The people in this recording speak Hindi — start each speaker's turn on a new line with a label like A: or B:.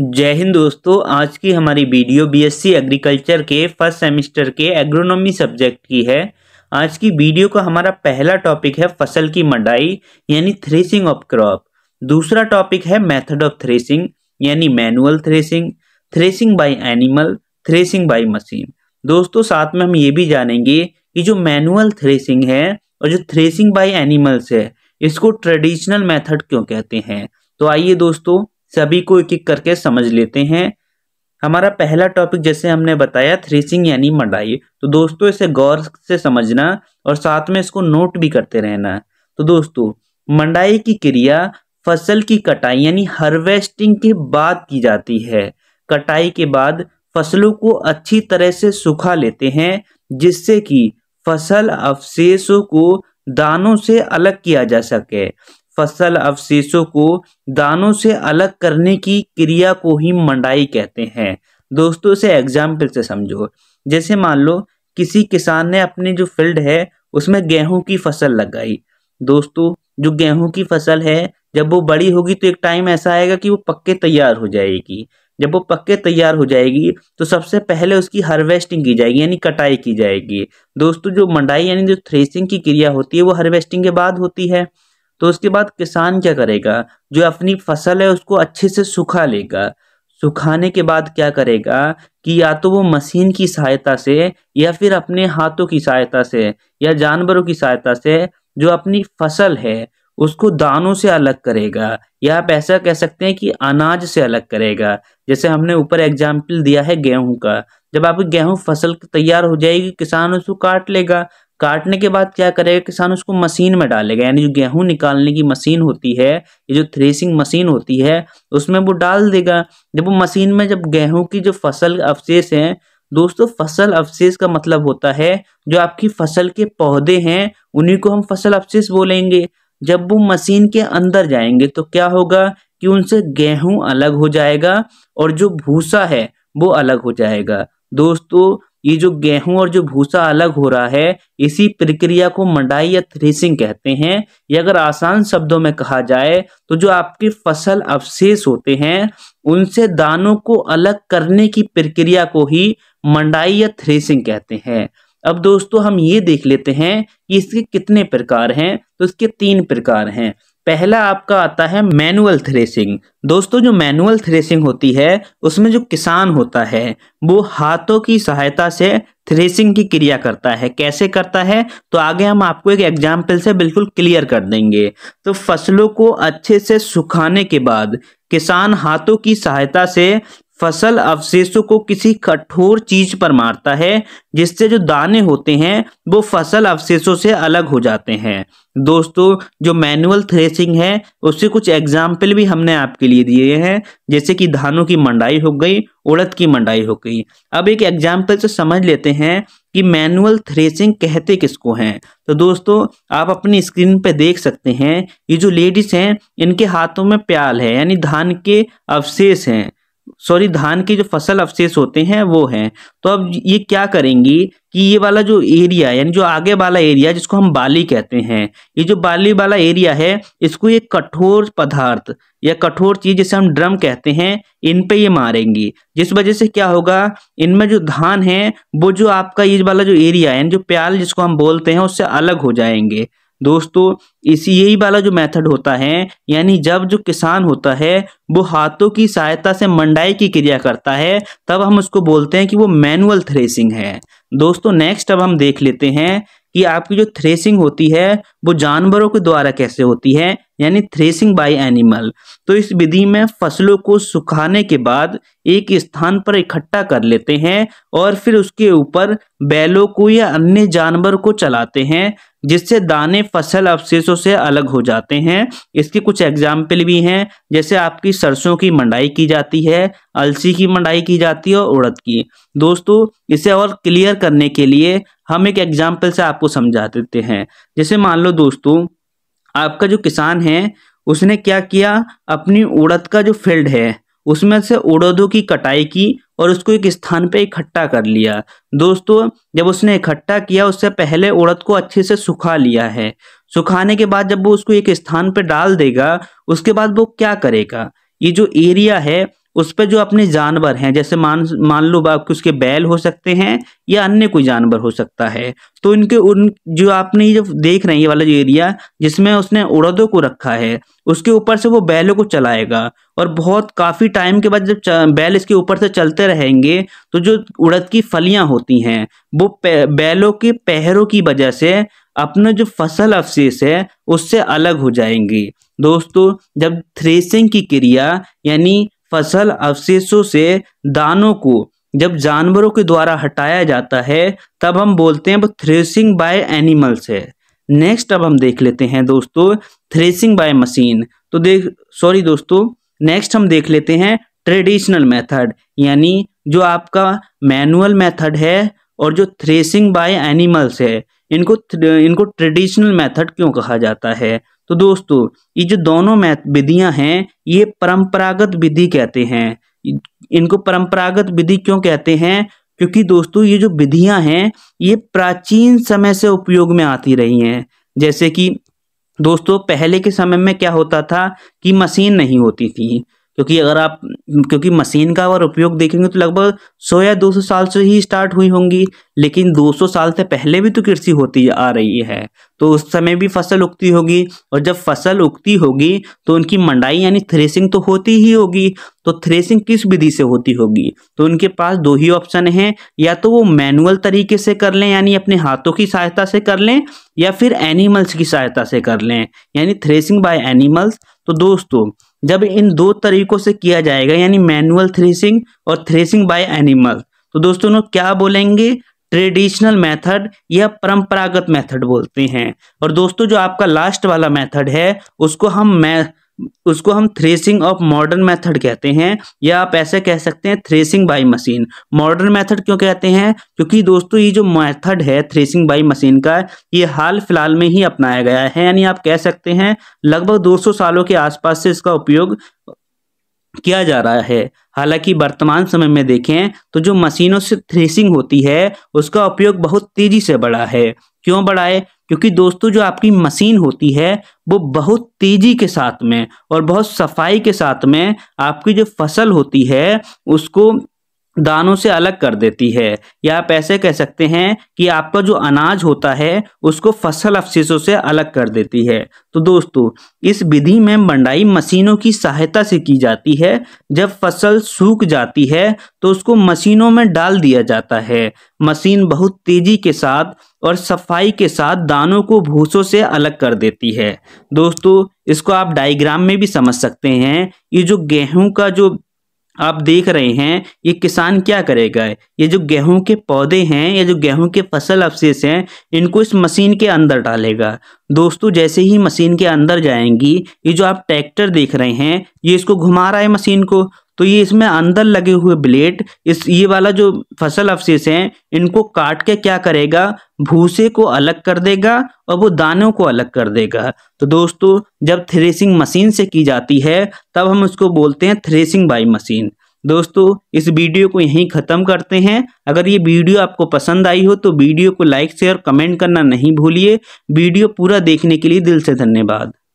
A: जय हिंद दोस्तों आज की हमारी वीडियो बीएससी एग्रीकल्चर के फर्स्ट सेमेस्टर के एग्रोनॉमी सब्जेक्ट की है आज की वीडियो का हमारा पहला टॉपिक है फसल की मडाई यानी थ्रेसिंग ऑफ क्रॉप दूसरा टॉपिक है मेथड ऑफ थ्रेसिंग यानी manual threshing threshing by animal threshing by machine दोस्तों साथ में हम ये भी जानेंगे कि जो मैनुअल थ्रेसिंग है और जो थ्रेसिंग बाई एनिमल्स है इसको ट्रेडिशनल मैथड क्यों कहते हैं तो आइए दोस्तों सभी को एक एक करके समझ लेते हैं हमारा पहला टॉपिक जैसे हमने बताया थ्रेसिंग यानी मढ़ाई तो दोस्तों इसे गौर से समझना और साथ में इसको नोट भी करते रहना तो दोस्तों मंडाई की क्रिया फसल की कटाई यानी हार्वेस्टिंग के बाद की जाती है कटाई के बाद फसलों को अच्छी तरह से सुखा लेते हैं जिससे कि फसल अवशेषों को दानों से अलग किया जा सके फसल अवशेषों को दानों से अलग करने की क्रिया को ही मंडाई कहते हैं दोस्तों इसे एग्जाम्पल से समझो जैसे मान लो किसी किसान ने अपनी जो फील्ड है उसमें गेहूं की फसल लगाई दोस्तों जो गेहूं की फसल है जब वो बड़ी होगी तो एक टाइम ऐसा आएगा कि वो पक्के तैयार हो जाएगी जब वो पक्के तैयार हो जाएगी तो सबसे पहले उसकी हार्वेस्टिंग की जाएगी यानी कटाई की जाएगी दोस्तों जो मंडाई यानी जो थ्रेसिंग की क्रिया होती है वो हार्वेस्टिंग के बाद होती है तो उसके बाद किसान क्या करेगा जो अपनी फसल है उसको अच्छे से सुखा लेगा सुखाने के बाद क्या करेगा कि या तो वो मशीन की सहायता से या फिर अपने हाथों की सहायता से या जानवरों की सहायता से जो अपनी फसल है उसको दानों से अलग करेगा या आप ऐसा कह सकते हैं कि अनाज से अलग करेगा जैसे हमने ऊपर एग्जाम्पल दिया है गेहूं का जब आपकी गेहूं फसल तैयार हो जाएगी किसान उसको काट लेगा काटने के बाद क्या करेगा किसान उसको मशीन में डालेगा यानी जो गेहूं निकालने की मशीन होती है ये जो थ्रेसिंग मशीन होती है उसमें वो डाल देगा जब वो मशीन में जब गेहूं की जो फसल अवशेष हैं दोस्तों फसल अवशेष का मतलब होता है जो आपकी फसल के पौधे हैं उन्हीं को हम फसल अवशेष बोलेंगे जब वो मशीन के अंदर जाएंगे तो क्या होगा कि उनसे गेहूं अलग हो जाएगा और जो भूसा है वो अलग हो जाएगा दोस्तों ये जो गेहूं और जो भूसा अलग हो रहा है इसी प्रक्रिया को मंडाई या थ्रेसिंग कहते हैं या अगर आसान शब्दों में कहा जाए तो जो आपकी फसल अवशेष होते हैं उनसे दानों को अलग करने की प्रक्रिया को ही मंडाई या थ्रेसिंग कहते हैं अब दोस्तों हम ये देख लेते हैं कि इसके कितने प्रकार हैं तो इसके तीन प्रकार हैं पहला आपका आता है मैनुअल थ्रेसिंग दोस्तों जो मैनुअल थ्रेसिंग होती है उसमें जो किसान होता है वो हाथों की सहायता से थ्रेसिंग की क्रिया करता है कैसे करता है तो आगे हम आपको एक एग्जाम्पल से बिल्कुल क्लियर कर देंगे तो फसलों को अच्छे से सुखाने के बाद किसान हाथों की सहायता से फसल अवशेषों को किसी कठोर चीज पर मारता है जिससे जो दाने होते हैं वो फसल अवशेषों से अलग हो जाते हैं दोस्तों जो मैनुअल थ्रेसिंग है उससे कुछ एग्जाम्पल भी हमने आपके लिए दिए हैं जैसे कि धानों की मंडाई हो गई उड़द की मंडाई हो गई अब एक एग्जाम्पल से समझ लेते हैं कि मैनुअल थ्रेसिंग कहते किसको हैं तो दोस्तों आप अपनी स्क्रीन पर देख सकते हैं ये जो लेडीज़ हैं इनके हाथों में प्याल है यानी धान के अवशेष हैं सॉरी धान के जो फसल अवशेष होते हैं वो हैं तो अब ये क्या करेंगी कि ये वाला जो एरिया यानी जो आगे वाला एरिया जिसको हम बाली कहते हैं ये जो बाली वाला एरिया है इसको ये कठोर पदार्थ या कठोर चीज जिसे हम ड्रम कहते हैं इन पे ये मारेंगी जिस वजह से क्या होगा इनमें जो धान है वो जो आपका ये वाला जो एरिया है जो प्याल जिसको हम बोलते हैं उससे अलग हो जाएंगे दोस्तों इसी यही वाला जो मेथड होता है यानी जब जो किसान होता है वो हाथों की सहायता से मंडाई की क्रिया करता है तब हम उसको बोलते हैं कि वो मैनुअल थ्रेसिंग है दोस्तों नेक्स्ट अब हम देख लेते हैं कि आपकी जो थ्रेसिंग होती है वो जानवरों के द्वारा कैसे होती है यानी थ्रेसिंग बाय एनिमल तो इस विधि में फसलों को सुखाने के बाद एक स्थान पर इकट्ठा कर लेते हैं और फिर उसके ऊपर बैलों को या अन्य जानवर को चलाते हैं जिससे दाने फसल अवशेषों से अलग हो जाते हैं इसके कुछ एग्जाम्पल भी हैं जैसे आपकी सरसों की मंडाई की जाती है अलसी की मंडाई की जाती है और उड़द की दोस्तों इसे और क्लियर करने के लिए हम एक एग्जाम्पल से आपको समझा देते हैं जैसे मान लो दोस्तों आपका जो किसान है उसने क्या किया अपनी उड़द का जो फील्ड है उसमें से उड़दों की कटाई की और उसको एक स्थान पे इकट्ठा कर लिया दोस्तों जब उसने इकट्ठा किया उससे पहले उड़द को अच्छे से सुखा लिया है सुखाने के बाद जब वो उसको एक स्थान पे डाल देगा उसके बाद वो क्या करेगा ये जो एरिया है उस पर जो अपने जानवर हैं जैसे मान मान लो आपके उसके बैल हो सकते हैं या अन्य कोई जानवर हो सकता है तो इनके उन जो आपने ये देख रहे हैं ये वाला जो एरिया जिसमें उसने उड़दों को रखा है उसके ऊपर से वो बैलों को चलाएगा और बहुत काफ़ी टाइम के बाद जब बैल इसके ऊपर से चलते रहेंगे तो जो उड़द की फलियां होती हैं वो बैलों के पैरों की वजह से अपने जो फसल अवशेष है उससे अलग हो जाएंगी दोस्तों जब थ्रेसिंग की क्रिया यानी फसल अवशेषों से दानों को जब जानवरों के द्वारा हटाया जाता है तब हम बोलते हैं थ्रेसिंग बाय एनिमल्स है नेक्स्ट अब हम देख लेते हैं दोस्तों थ्रेसिंग बाय मशीन तो देख सॉरी दोस्तों नेक्स्ट हम देख लेते हैं ट्रेडिशनल मेथड यानी जो आपका मैनुअल मेथड है और जो थ्रेसिंग बाय एनिमल्स है इनको इनको ट्रेडिशनल मेथड क्यों कहा जाता है तो दोस्तों ये जो दोनों विधियां हैं ये परंपरागत विधि कहते हैं इनको परंपरागत विधि क्यों कहते हैं क्योंकि दोस्तों ये जो विधियां हैं ये प्राचीन समय से उपयोग में आती रही हैं जैसे कि दोस्तों पहले के समय में क्या होता था कि मशीन नहीं होती थी क्योंकि अगर आप क्योंकि मशीन का अगर उपयोग देखेंगे तो लगभग 100 या 200 साल से ही स्टार्ट हुई होंगी लेकिन 200 साल से पहले भी तो कृषि होती आ रही है तो उस समय भी फसल उगती होगी और जब फसल उगती होगी तो उनकी मंडाई यानी थ्रेसिंग तो होती ही होगी तो थ्रेसिंग किस विधि से होती होगी तो उनके पास दो ही ऑप्शन है या तो वो मैनुअल तरीके से कर लें यानी अपने हाथों की सहायता से कर लें या फिर एनिमल्स की सहायता से कर लें यानी थ्रेसिंग बाय एनिमल्स तो दोस्तों जब इन दो तरीकों से किया जाएगा यानी मैनुअल थ्रेसिंग और थ्रेसिंग बाय एनिमल तो दोस्तों लोग क्या बोलेंगे ट्रेडिशनल मेथड या परंपरागत मेथड बोलते हैं और दोस्तों जो आपका लास्ट वाला मेथड है उसको हम उसको हम थ्रेसिंग ऑफ मॉडर्न मेथड कहते हैं या आप ऐसे कह सकते हैं threshing by machine modern method क्यों कहते हैं क्योंकि दोस्तों ये जो मेथड है थ्रेसिंग बाय मशीन का ये हाल फिलहाल में ही अपनाया गया है यानी आप कह सकते हैं लगभग 200 सालों के आसपास से इसका उपयोग किया जा रहा है हालांकि वर्तमान समय में देखें तो जो मशीनों से थ्रेसिंग होती है उसका उपयोग बहुत तेजी से बढ़ा है क्यों बढ़ाए क्योंकि दोस्तों जो आपकी मशीन होती है वो बहुत तेज़ी के साथ में और बहुत सफाई के साथ में आपकी जो फसल होती है उसको दानों से अलग कर देती है या आप ऐसे कह सकते हैं कि आपका जो अनाज होता है उसको फसल अवशेषों से अलग कर देती है तो दोस्तों इस विधि में मंडाई मशीनों की सहायता से की जाती है जब फसल सूख जाती है तो उसको मशीनों में डाल दिया जाता है मशीन बहुत तेजी के साथ और सफाई के साथ दानों को भूसों से अलग कर देती है दोस्तों इसको आप डायग्राम में भी समझ सकते हैं ये जो गेहूं का जो आप देख रहे हैं ये किसान क्या करेगा ये जो गेहूं के पौधे हैं या जो गेहूं के फसल अवशेष हैं इनको इस मशीन के अंदर डालेगा दोस्तों जैसे ही मशीन के अंदर जाएंगी ये जो आप ट्रैक्टर देख रहे हैं ये इसको घुमा रहा है मशीन को तो ये इसमें अंदर लगे हुए ब्लेड इस ये वाला जो फसल अवशेष हैं इनको काट के क्या करेगा भूसे को अलग कर देगा और वो दानों को अलग कर देगा तो दोस्तों जब थ्रेसिंग मशीन से की जाती है तब हम उसको बोलते हैं थ्रेसिंग बाई मशीन दोस्तों इस वीडियो को यहीं ख़त्म करते हैं अगर ये वीडियो आपको पसंद आई हो तो वीडियो को लाइक शेयर कमेंट करना नहीं भूलिए वीडियो पूरा देखने के लिए दिल से धन्यवाद